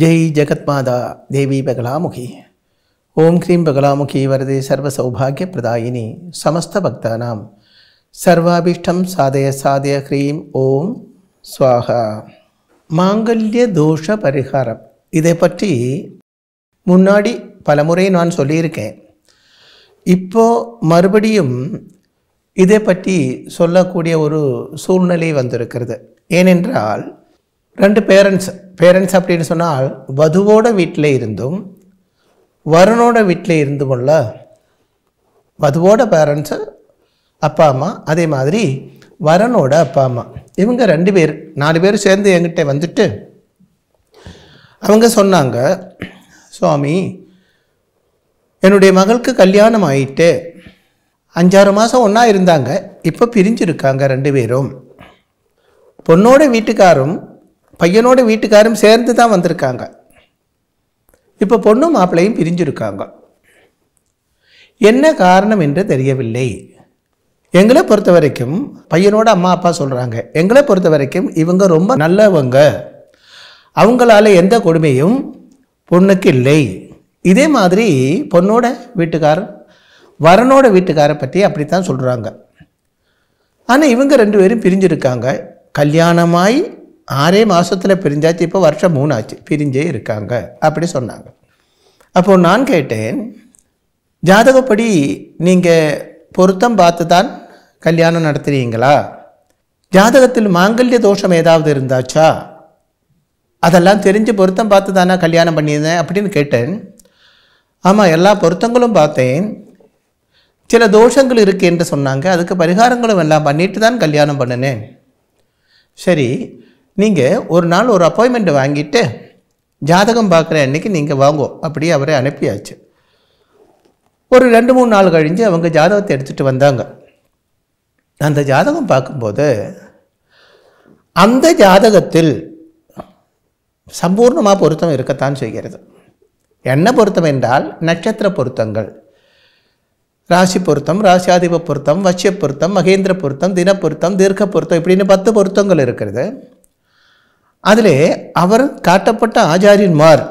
ஜெய் ஜெகத்மாதா தேவி பகலாமுகி ஓம் கிரீம் பகலாமுகி வரது சர்வ சௌபாகிய பிரதாயினி சமஸ்த பக்தானாம் சர்வாபிஷ்டம் சாதய சாதய ஹ்ரீம் ஓம் ஸ்வாகா மாங்கல்ய தோஷ பரிகாரம் இதை பற்றி முன்னாடி பலமுறை நான் சொல்லியிருக்கேன் இப்போ மறுபடியும் இதை பற்றி சொல்லக்கூடிய ஒரு சூழ்நிலை வந்திருக்கிறது ஏனென்றால் ரெண்டு பேரண்ட்ஸ் பேரண்ட்ஸ் அப்படின்னு சொன்னால் வதுவோட வீட்டில் இருந்தும் வருணோட வீட்டில் இருந்துமுள்ள வதுவோட பேரண்ட்ஸு அப்பா அம்மா அதே மாதிரி வரனோட அப்பா அம்மா இவங்க ரெண்டு பேர் நாலு பேர் சேர்ந்து என்கிட்ட வந்துட்டு அவங்க சொன்னாங்க சுவாமி என்னுடைய மகளுக்கு கல்யாணம் ஆயிட்டு அஞ்சாறு மாதம் ஒன்றா இருந்தாங்க இப்போ பிரிஞ்சிருக்காங்க ரெண்டு பேரும் பொண்ணோட வீட்டுக்காரும் பையனோட வீட்டுக்காரும் சேர்ந்து தான் வந்திருக்காங்க இப்போ பொண்ணும் மாப்பிள்ளையும் பிரிஞ்சிருக்காங்க என்ன காரணம் என்று தெரியவில்லை எங்களை பொறுத்த வரைக்கும் பையனோட அம்மா அப்பா சொல்கிறாங்க எங்களை பொறுத்த வரைக்கும் இவங்க ரொம்ப நல்லவங்க அவங்களால எந்த கொடுமையும் பொண்ணுக்கு இல்லை இதே மாதிரி பொண்ணோட வீட்டுக்காரர் வரனோட வீட்டுக்காரை பற்றி அப்படித்தான் சொல்கிறாங்க ஆனால் இவங்க ரெண்டு பேரும் பிரிஞ்சிருக்காங்க கல்யாணமாய் ஆறே மாதத்தில் பிரிஞ்சாச்சு இப்போ வருஷம் மூணு ஆச்சு பிரிஞ்சே இருக்காங்க அப்படி சொன்னாங்க அப்போது நான் கேட்டேன் ஜாதகப்படி நீங்கள் பொருத்தம் பார்த்து தான் கல்யாணம் நடத்துகிறீங்களா ஜாதகத்தில் மாங்கல்ய தோஷம் ஏதாவது இருந்தாச்சா அதெல்லாம் தெரிஞ்சு பொருத்தம் பார்த்து தானே கல்யாணம் பண்ணியிருந்தேன் அப்படின்னு கேட்டேன் ஆமாம் எல்லா பொருத்தங்களும் பார்த்தேன் சில தோஷங்கள் இருக்குது என்று சொன்னாங்க அதுக்கு பரிகாரங்களும் எல்லாம் பண்ணிட்டு தான் கல்யாணம் பண்ணினேன் சரி நீங்கள் ஒரு நாள் ஒரு அப்பாயின்மெண்ட் வாங்கிட்டு ஜாதகம் பார்க்குற அன்னைக்கு நீங்கள் வாங்குவோம் அப்படியே அவரை அனுப்பியாச்சு ஒரு ரெண்டு மூணு நாள் கழிஞ்சு அவங்க ஜாதகத்தை எடுத்துகிட்டு வந்தாங்க அந்த ஜாதகம் பார்க்கும்போது அந்த ஜாதகத்தில் சம்பூர்ணமாக பொருத்தம் இருக்கத்தான் செய்கிறது என்ன பொருத்தம் என்றால் நட்சத்திர பொருத்தங்கள் ராசி பொருத்தம் ராசியாதிப பொருத்தம் வசிய பொருத்தம் மகேந்திர பொருத்தம் தின பொருத்தம் தீர்க்க பொருத்தம் இப்படின்னு பத்து பொருத்தங்கள் இருக்கிறது அதில் அவர் காட்டப்பட்ட ஆச்சாரியன்மார்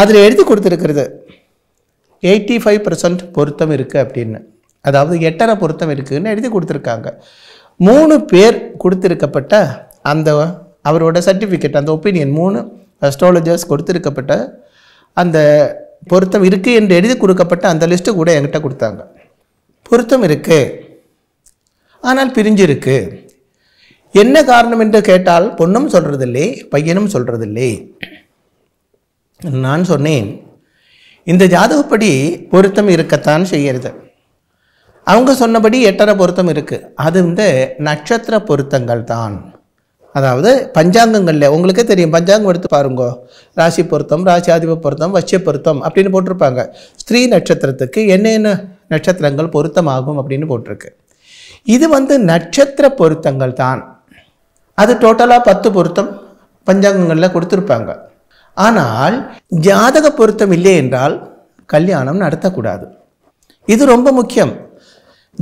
அதில் எழுதி கொடுத்துருக்கிறது எயிட்டி ஃபைவ் பர்சன்ட் பொருத்தம் இருக்குது அப்படின்னு அதாவது எட்டரை பொருத்தம் இருக்குதுன்னு எழுதி கொடுத்துருக்காங்க மூணு பேர் கொடுத்துருக்கப்பட்ட அந்த அவரோட சர்டிஃபிகேட் அந்த ஒப்பீனியன் மூணு அஸ்ட்ராலஜர்ஸ் கொடுத்துருக்கப்பட்ட அந்த பொருத்தம் இருக்குது என்று எழுதி கொடுக்கப்பட்ட அந்த லிஸ்ட்டு கூட என்கிட்ட கொடுத்தாங்க பொருத்தம் இருக்குது ஆனால் இருக்குது என்ன காரணம் என்று கேட்டால் பொண்ணும் சொல்கிறதில்லே பையனும் சொல்கிறதில்லை நான் சொன்னேன் இந்த ஜாதகப்படி பொருத்தம் இருக்கத்தான் செய்கிறது அவங்க சொன்னபடி எட்டரை பொருத்தம் இருக்குது அது வந்து நட்சத்திர பொருத்தங்கள் தான் அதாவது பஞ்சாங்கங்களில் உங்களுக்கே தெரியும் பஞ்சாங்கம் எடுத்து பாருங்க ராசி பொருத்தம் ராசியாதிப பொருத்தம் வசிய பொருத்தம் அப்படின்னு போட்டிருப்பாங்க ஸ்திரீ நட்சத்திரத்துக்கு என்னென்ன நட்சத்திரங்கள் பொருத்தமாகும் அப்படின்னு போட்டிருக்கு இது வந்து நட்சத்திர பொருத்தங்கள் தான் அது டோட்டலாக பத்து பொருத்தம் பஞ்சாங்கங்களில் கொடுத்துருப்பாங்க ஆனால் ஜாதக பொருத்தம் இல்லை என்றால் கல்யாணம் நடத்தக்கூடாது இது ரொம்ப முக்கியம்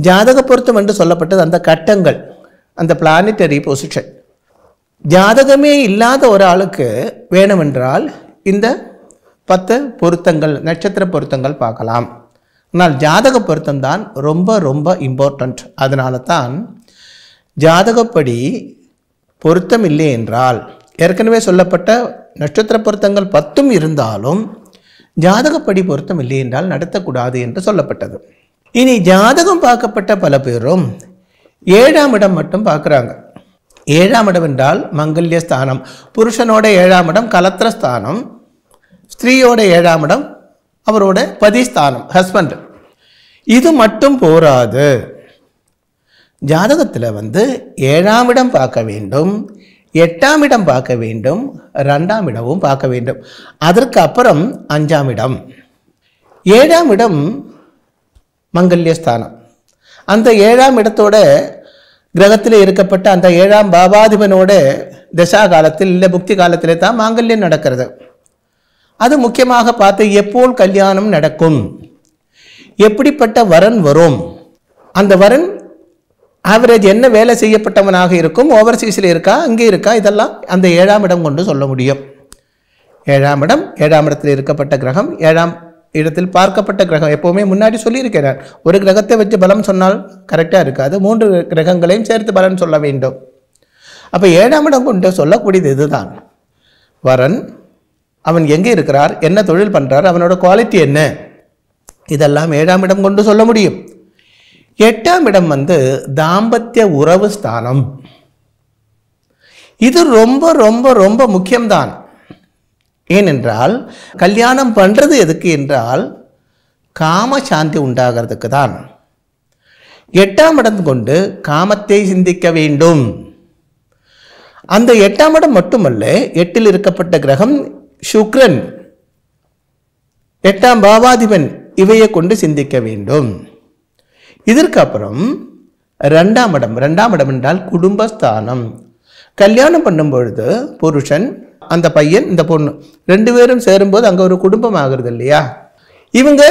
ஜாதக பொருத்தம் என்று சொல்லப்பட்டது அந்த கட்டங்கள் அந்த பிளானிட்டரி பொசிஷன் ஜாதகமே இல்லாத ஒரு ஆளுக்கு வேணுமென்றால் இந்த பத்து பொருத்தங்கள் நட்சத்திர பொருத்தங்கள் பார்க்கலாம் ஆனால் ஜாதக பொருத்தம் தான் ரொம்ப ரொம்ப இம்பார்ட்டண்ட் அதனால தான் ஜாதகப்படி பொருத்தம் இல்லை என்றால் ஏற்கனவே சொல்லப்பட்ட நட்சத்திர பொருத்தங்கள் பத்தும் இருந்தாலும் ஜாதகப்படி பொருத்தம் இல்லை என்றால் நடத்தக்கூடாது என்று சொல்லப்பட்டது இனி ஜாதகம் பார்க்கப்பட்ட பல பேரும் ஏழாம் இடம் மட்டும் பார்க்குறாங்க ஏழாம் இடம் என்றால் மங்கல்ய ஸ்தானம் புருஷனோட ஏழாம் இடம் கலத்திர ஸ்தானம் ஸ்திரீயோட ஏழாம் இடம் அவரோட பதிஸ்தானம் ஹஸ்பண்ட் இது மட்டும் போராது ஜாதகத்தில் வந்து ஏழாம் இடம் பார்க்க வேண்டும் எட்டாம் இடம் பார்க்க வேண்டும் ரெண்டாம் இடமும் பார்க்க வேண்டும் அதற்கு அப்புறம் அஞ்சாம் இடம் ஏழாம் இடம் மங்கல்யஸ்தானம் அந்த ஏழாம் இடத்தோட கிரகத்தில் இருக்கப்பட்ட அந்த ஏழாம் பாபாதிபனோட தசா காலத்தில் இல்லை புக்தி காலத்தில் தான் மாங்கல்யம் நடக்கிறது அது முக்கியமாக பார்த்து எப்போல் கல்யாணம் நடக்கும் எப்படிப்பட்ட வரன் வரும் அந்த வரன் ஆவரேஜ் என்ன வேலை செய்யப்பட்டவனாக இருக்கும் ஓவர்சீஸில் இருக்கா அங்கே இருக்கா இதெல்லாம் அந்த ஏழாம் இடம் கொண்டு சொல்ல முடியும் ஏழாம் இடம் ஏழாம் இடத்தில் இருக்கப்பட்ட கிரகம் ஏழாம் இடத்தில் பார்க்கப்பட்ட கிரகம் எப்போவுமே முன்னாடி சொல்லியிருக்கிறார் ஒரு கிரகத்தை வச்சு பலம் சொன்னால் கரெக்டாக இருக்காது மூன்று கிரகங்களையும் சேர்த்து பலன் சொல்ல வேண்டும் அப்போ ஏழாம் இடம் கொண்டு சொல்லக்கூடியது இதுதான் வரன் அவன் எங்கே இருக்கிறார் என்ன தொழில் பண்ணுறார் அவனோட குவாலிட்டி என்ன இதெல்லாம் ஏழாம் இடம் கொண்டு சொல்ல முடியும் எட்டாம் இடம் வந்து தாம்பத்திய உறவு ஸ்தானம் இது ரொம்ப ரொம்ப ரொம்ப முக்கியம்தான் ஏனென்றால் கல்யாணம் பண்ணுறது எதுக்கு என்றால் காம சாந்தி உண்டாகிறதுக்கு தான் எட்டாம் இடம் கொண்டு காமத்தை சிந்திக்க வேண்டும் அந்த எட்டாம் இடம் மட்டுமல்ல எட்டில் இருக்கப்பட்ட கிரகம் சுக்ரன் எட்டாம் பாவாதிபன் இவையை கொண்டு சிந்திக்க வேண்டும் இதற்கப்புறம் ரெண்டாம் இடம் ரெண்டாம் இடம் என்றால் குடும்பஸ்தானம் கல்யாணம் பண்ணும் பொழுது புருஷன் அந்த பையன் இந்த பொண்ணு ரெண்டு பேரும் சேரும்போது அங்கே ஒரு குடும்பம் ஆகுறது இல்லையா இவங்க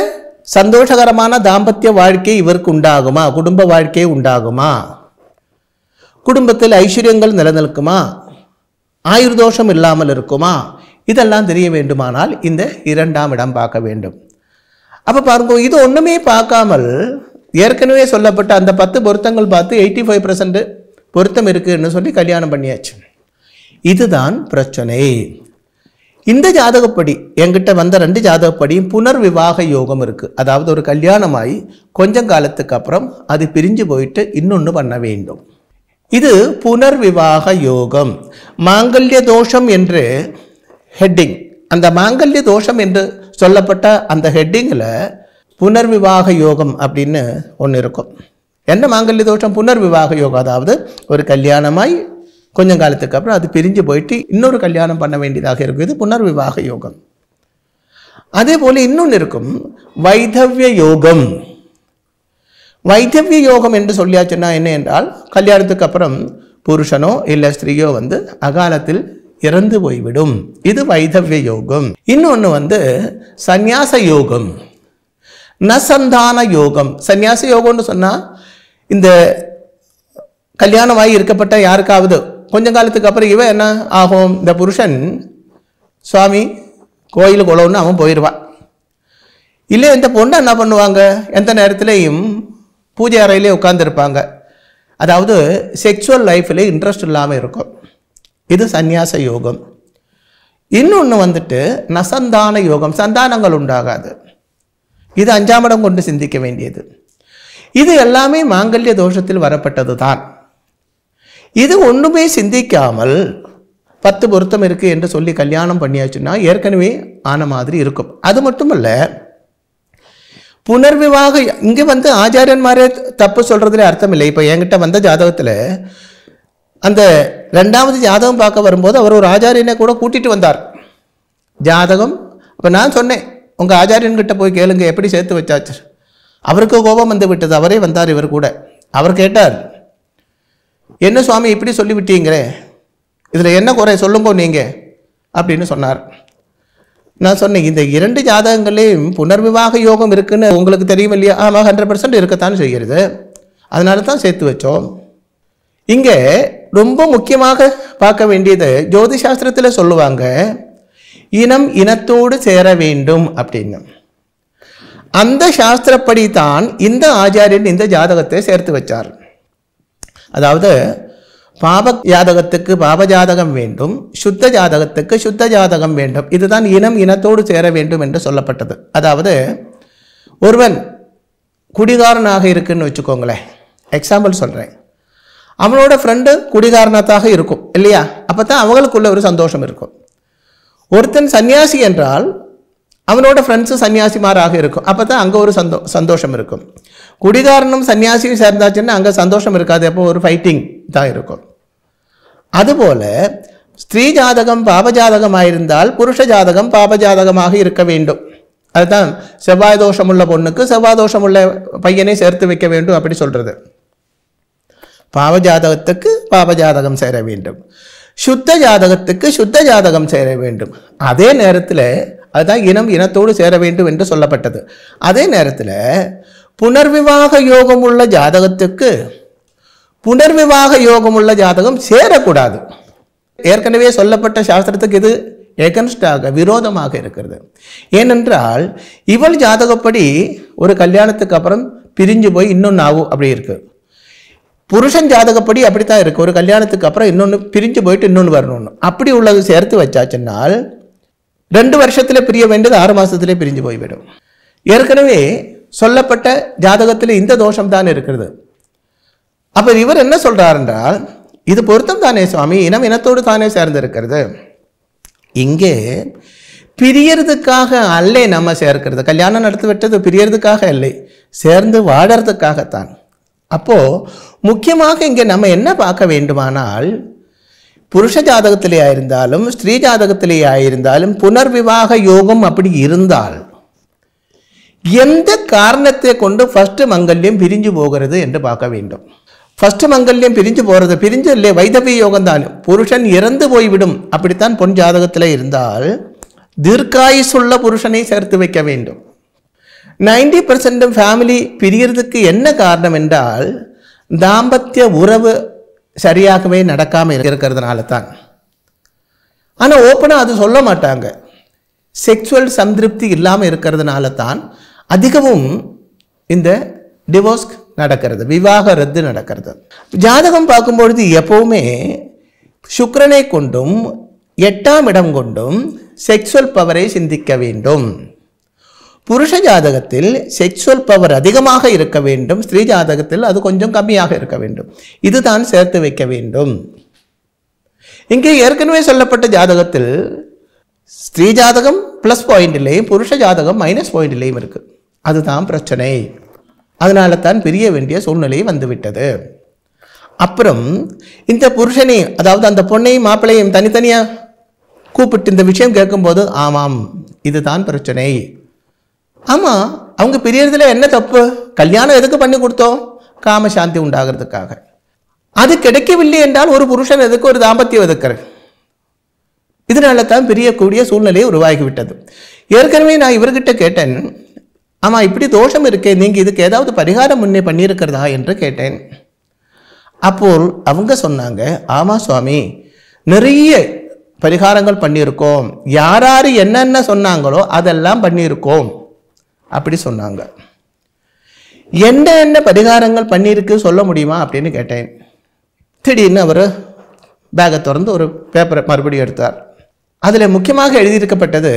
சந்தோஷகரமான தாம்பத்திய வாழ்க்கை இவருக்கு உண்டாகுமா குடும்ப வாழ்க்கை உண்டாகுமா குடும்பத்தில் ஐஸ்வர்யங்கள் நிலநிற்குமா ஆயுர்தோஷம் இல்லாமல் இருக்குமா இதெல்லாம் தெரிய வேண்டுமானால் இந்த இரண்டாம் இடம் பார்க்க வேண்டும் அப்போ பாருங்க இது ஒன்றுமே பார்க்காமல் ஏற்கனவே சொல்லப்பட்ட அந்த பத்து பொருத்தங்கள் பார்த்து எயிட்டி ஃபைவ் பர்சன்ட் பொருத்தம் இருக்குதுன்னு சொல்லி கல்யாணம் பண்ணியாச்சு இதுதான் பிரச்சனை இந்த ஜாதகப்படி என்கிட்ட வந்த ரெண்டு ஜாதகப்படியும் புனர் விவாக யோகம் இருக்குது அதாவது ஒரு கல்யாணமாகி கொஞ்சம் காலத்துக்கு அப்புறம் அது பிரிஞ்சு போயிட்டு இன்னொன்று பண்ண வேண்டும் இது புனர் விவாக யோகம் மாங்கல்ய தோஷம் என்று ஹெட்டிங் அந்த மாங்கல்ய தோஷம் என்று சொல்லப்பட்ட அந்த ஹெட்டிங்கில் புனர்விவாக யோகம் அப்படின்னு ஒன்று இருக்கும் என்ன மாங்கல்ய தோஷம் புனர்விவாக யோகம் அதாவது ஒரு கல்யாணமாய் கொஞ்சம் காலத்துக்கு அப்புறம் அது பிரிஞ்சு போயிட்டு இன்னொரு கல்யாணம் பண்ண வேண்டியதாக இருக்கும் இது புனர்விவாக யோகம் அதே போல் இன்னொன்று இருக்கும் வைதவிய யோகம் வைத்தவிய யோகம் என்று சொல்லியாச்சுன்னா என்ன என்றால் கல்யாணத்துக்கு அப்புறம் புருஷனோ இல்லை ஸ்திரீயோ வந்து அகாலத்தில் இறந்து போய்விடும் இது வைத்தவிய யோகம் இன்னொன்று வந்து சந்நியாச யோகம் நசந்தான யோகம் சன்னியாச யோகம்னு சொன்னால் இந்த கல்யாணமாகி இருக்கப்பட்ட யாருக்காவது கொஞ்ச காலத்துக்கு அப்புறம் இவன் என்ன ஆகும் இந்த புருஷன் சுவாமி கோயில் குளம்னு அவன் போயிடுவான் இல்லை இந்த பொண்ணு என்ன பண்ணுவாங்க எந்த நேரத்துலேயும் பூஜை அறையிலே உட்காந்துருப்பாங்க அதாவது செக்ஷுவல் லைஃப்பில் இன்ட்ரெஸ்ட் இல்லாமல் இருக்கும் இது சந்யாச யோகம் இன்னொன்று வந்துட்டு நசந்தான யோகம் சந்தானங்கள் உண்டாகாது இது அஞ்சாம் இடம் கொண்டு சிந்திக்க வேண்டியது இது எல்லாமே மாங்கல்ய தோஷத்தில் வரப்பட்டது தான் இது ஒன்றுமே சிந்திக்காமல் பத்து பொருத்தம் இருக்குது என்று சொல்லி கல்யாணம் பண்ணியாச்சுன்னா ஏற்கனவே ஆன மாதிரி இருக்கும் அது மட்டுமல்ல புனர்விவாக இங்கே வந்து ஆச்சாரியன்மாரே தப்பு சொல்கிறதுல அர்த்தம் இல்லை இப்போ என்கிட்ட வந்த ஜாதகத்தில் அந்த ரெண்டாவது ஜாதகம் பார்க்க வரும்போது அவர் ஒரு ஆச்சாரியனை கூட கூட்டிகிட்டு வந்தார் ஜாதகம் இப்போ நான் சொன்னேன் உங்கள் ஆச்சாரியன்கிட்ட போய் கேளுங்க எப்படி சேர்த்து வச்சாச்சு அவருக்கு கோபம் வந்து விட்டது அவரே வந்தார் இவர் கூட அவர் கேட்டார் என்ன சுவாமி இப்படி சொல்லிவிட்டீங்களே இதில் என்ன குறை சொல்லுங்க நீங்கள் அப்படின்னு சொன்னார் நான் சொன்னேன் இந்த இரண்டு ஜாதகங்களையும் புனர்விவாக யோகம் இருக்குன்னு உங்களுக்கு தெரியும் இல்லையா ஆமாம் ஹண்ட்ரட் பர்சன்ட் இருக்கத்தான் செய்கிறது அதனால தான் சேர்த்து வச்சோம் இங்கே ரொம்ப முக்கியமாக பார்க்க வேண்டியது ஜோதிஷாஸ்திரத்தில் சொல்லுவாங்க இனம் இனத்தோடு சேர வேண்டும் அப்படின்னு அந்த சாஸ்திரப்படி தான் இந்த ஆச்சாரியன் இந்த ஜாதகத்தை சேர்த்து வச்சார் அதாவது பாப ஜாதகத்துக்கு பாப ஜாதகம் வேண்டும் சுத்த ஜாதகத்துக்கு சுத்த ஜாதகம் வேண்டும் இதுதான் இனம் இனத்தோடு சேர வேண்டும் என்று சொல்லப்பட்டது அதாவது ஒருவன் குடிகாரனாக இருக்குன்னு வச்சுக்கோங்களேன் எக்ஸாம்பிள் சொல்கிறேன் அவனோட ஃப்ரெண்டு குடிகாரணத்தாக இருக்கும் இல்லையா அப்போ தான் அவங்களுக்குள்ள ஒரு சந்தோஷம் இருக்கும் ஒருத்தன் சன்னியாசி என்றால் அவனோட ஃப்ரெண்ட்ஸும் சன்னியாசிமாராக இருக்கும் அப்போ தான் அங்கே ஒரு சந்தோ சந்தோஷம் இருக்கும் குடிகாரனும் சன்னியாசியும் சேர்ந்தாச்சுன்னா அங்கே சந்தோஷம் இருக்காது எப்போ ஒரு ஃபைட்டிங் தான் இருக்கும் அதுபோல் ஸ்திரீ ஜாதகம் பாபஜாதகமாயிருந்தால் ஆயிருந்தால் புருஷ ஜாதகம் பாபஜாதகமாக இருக்க வேண்டும் அதுதான் செவ்வாய் தோஷம் உள்ள பொண்ணுக்கு செவ்வாய் தோஷம் உள்ள பையனை சேர்த்து வைக்க வேண்டும் அப்படி சொல்கிறது பாவஜாதகத்துக்கு பாபஜாதகம் சேர வேண்டும் சுத்த ஜாதகத்துக்கு சுத்த ஜாதகம் சேர வேண்டும் அதே நேரத்தில் அதுதான் இனம் இனத்தோடு சேர வேண்டும் என்று சொல்லப்பட்டது அதே நேரத்தில் புனர்விவாக யோகம் உள்ள ஜாதகத்துக்கு புனர்விவாக யோகம் உள்ள ஜாதகம் சேரக்கூடாது ஏற்கனவே சொல்லப்பட்ட சாஸ்திரத்துக்கு இது எகன்ஸ்டாக விரோதமாக இருக்கிறது ஏனென்றால் இவள் ஜாதகப்படி ஒரு கல்யாணத்துக்கு அப்புறம் பிரிஞ்சு போய் இன்னொன்று ஆகும் அப்படி இருக்குது புருஷன் ஜாதகப்படி அப்படித்தான் இருக்குது ஒரு கல்யாணத்துக்கு அப்புறம் இன்னொன்று பிரிஞ்சு போயிட்டு இன்னொன்று வரணும்னு அப்படி உள்ளது சேர்த்து வச்சாச்சுன்னால் ரெண்டு வருஷத்தில் பிரிய வேண்டியது ஆறு மாதத்துலேயே பிரிஞ்சு போய்விடும் ஏற்கனவே சொல்லப்பட்ட ஜாதகத்தில் இந்த தோஷம் தான் இருக்கிறது அப்போ இவர் என்ன சொல்கிறாரென்றால் என்றால் இது பொருத்தம் தானே சுவாமி இனம் இனத்தோடு தானே சேர்ந்திருக்கிறது இங்கே பிரியறதுக்காக அல்ல நம்ம சேர்க்கிறது கல்யாணம் நடத்தி விட்டது பிரியறதுக்காக இல்லை சேர்ந்து வாழறதுக்காகத்தான் அப்போது முக்கியமாக இங்கே நம்ம என்ன பார்க்க வேண்டுமானால் புருஷ ஜாதகத்திலே ஆயிருந்தாலும் ஸ்திரீ ஜாதகத்திலே ஆயிருந்தாலும் புனர்விவாக யோகம் அப்படி இருந்தால் எந்த காரணத்தை கொண்டு ஃபஸ்ட்டு மங்கல்யம் பிரிஞ்சு போகிறது என்று பார்க்க வேண்டும் ஃபஸ்ட்டு மங்கல்யம் பிரிஞ்சு போகிறது பிரிஞ்சு இல்லை வைதவி யோகம் தான் புருஷன் இறந்து போய்விடும் அப்படித்தான் பொன் ஜாதகத்தில் இருந்தால் தீர்க்காயுசுள்ள புருஷனை சேர்த்து வைக்க வேண்டும் நைன்டி பர்சன்ட் ஃபேமிலி பிரியறதுக்கு என்ன காரணம் என்றால் தாம்பத்திய உறவு சரியாகவே நடக்காமல் இருக்கிறதுனால தான் ஆனால் ஓப்பனாக அது சொல்ல மாட்டாங்க செக்ஷுவல் சந்திருப்தி இல்லாமல் இருக்கிறதுனால தான் அதிகவும் இந்த டிவோர்ஸ் நடக்கிறது விவாக ரத்து நடக்கிறது ஜாதகம் பார்க்கும்பொழுது எப்போவுமே சுக்கரனை கொண்டும் எட்டாம் இடம் கொண்டும் செக்ஷுவல் பவரை சிந்திக்க வேண்டும் புருஷ ஜாதகத்தில் செக்ஷுவல் பவர் அதிகமாக இருக்க வேண்டும் ஸ்திரீ ஜாதகத்தில் அது கொஞ்சம் கம்மியாக இருக்க வேண்டும் இதுதான் சேர்த்து வைக்க வேண்டும் இங்கே ஏற்கனவே சொல்லப்பட்ட ஜாதகத்தில் ஸ்திரீ ஜாதகம் ப்ளஸ் பாயிண்ட்லேயும் புருஷ ஜாதகம் மைனஸ் பாயிண்ட்லேயும் இருக்குது அதுதான் பிரச்சனை அதனால தான் பிரிய வேண்டிய சூழ்நிலை வந்துவிட்டது அப்புறம் இந்த புருஷனை அதாவது அந்த பொண்ணையும் மாப்பிள்ளையும் தனித்தனியாக கூப்பிட்டு இந்த விஷயம் கேட்கும்போது ஆமாம் இதுதான் பிரச்சனை ஆமாம் அவங்க பிரியறதுல என்ன தப்பு கல்யாணம் எதுக்கு பண்ணி கொடுத்தோம் காமசாந்தி உண்டாகிறதுக்காக அது கிடைக்கவில்லை என்றால் ஒரு புருஷன் எதுக்கு ஒரு தாம்பத்தியம் எதுக்குறது இதனால தான் பிரியக்கூடிய சூழ்நிலையை உருவாகிவிட்டது ஏற்கனவே நான் இவர்கிட்ட கேட்டேன் ஆமாம் இப்படி தோஷம் இருக்கே நீங்கள் இதுக்கு ஏதாவது பரிகாரம் முன்னே பண்ணியிருக்கிறதா என்று கேட்டேன் அப்போது அவங்க சொன்னாங்க ஆமாம் சுவாமி நிறைய பரிகாரங்கள் பண்ணியிருக்கோம் யார் யார் என்னென்ன சொன்னாங்களோ அதெல்லாம் பண்ணியிருக்கோம் அப்படி சொன்னாங்க எந்த என்ன பரிகாரங்கள் பண்ணியிருக்கு சொல்ல முடியுமா அப்படின்னு கேட்டேன் திடீர்னு அவர் பேகை திறந்து ஒரு பேப்பரை மறுபடியும் எடுத்தார் அதில் முக்கியமாக எழுதியிருக்கப்பட்டது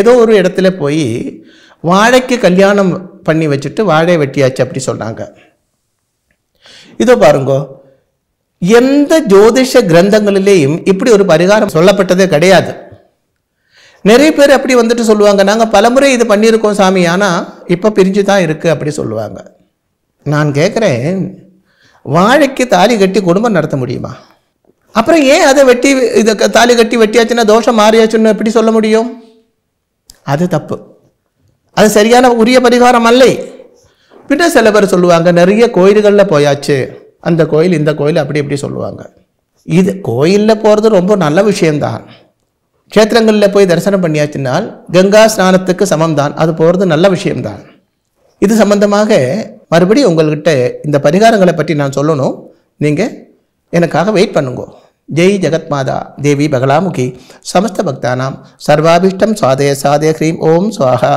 ஏதோ ஒரு இடத்துல போய் வாழைக்கு கல்யாணம் பண்ணி வச்சுட்டு வாழை வெட்டியாச்சு அப்படி சொன்னாங்க இதோ பாருங்கோ எந்த ஜோதிஷ கிரந்தங்களிலேயும் இப்படி ஒரு பரிகாரம் சொல்லப்பட்டதே கிடையாது நிறைய பேர் அப்படி வந்துட்டு சொல்லுவாங்க நாங்கள் பலமுறை இது பண்ணியிருக்கோம் சாமி ஆனால் இப்போ பிரிஞ்சு தான் இருக்குது அப்படி சொல்லுவாங்க நான் கேட்குறேன் வாழைக்கு தாலி கட்டி குடும்பம் நடத்த முடியுமா அப்புறம் ஏன் அதை வெட்டி இதை தாலி கட்டி வெட்டியாச்சுன்னா தோஷம் மாறியாச்சுன்னு எப்படி சொல்ல முடியும் அது தப்பு அது சரியான உரிய பரிகாரம் அல்ல பின்ன சில பேர் சொல்லுவாங்க நிறைய கோயில்களில் போயாச்சு அந்த கோயில் இந்த கோயில் அப்படி இப்படி சொல்லுவாங்க இது கோயிலில் போகிறது ரொம்ப நல்ல விஷயம்தான் க்ஷேத்திரங்களில் போய் தரிசனம் பண்ணியாச்சுனால் கங்கா ஸ்நானத்துக்கு சமம் தான் அது போகிறது நல்ல விஷயம்தான் இது சம்பந்தமாக மறுபடியும் உங்கள்கிட்ட இந்த பரிகாரங்களை பற்றி நான் சொல்லணும் நீங்கள் எனக்காக வெயிட் பண்ணுங்க ஜெய் ஜெகத் மாதா தேவி பகலாமுகி சமஸ்த பக்தானாம் சர்வாபிஷ்டம் சாதே சாதே ஹ்ரீம் ஓம் சுவாகா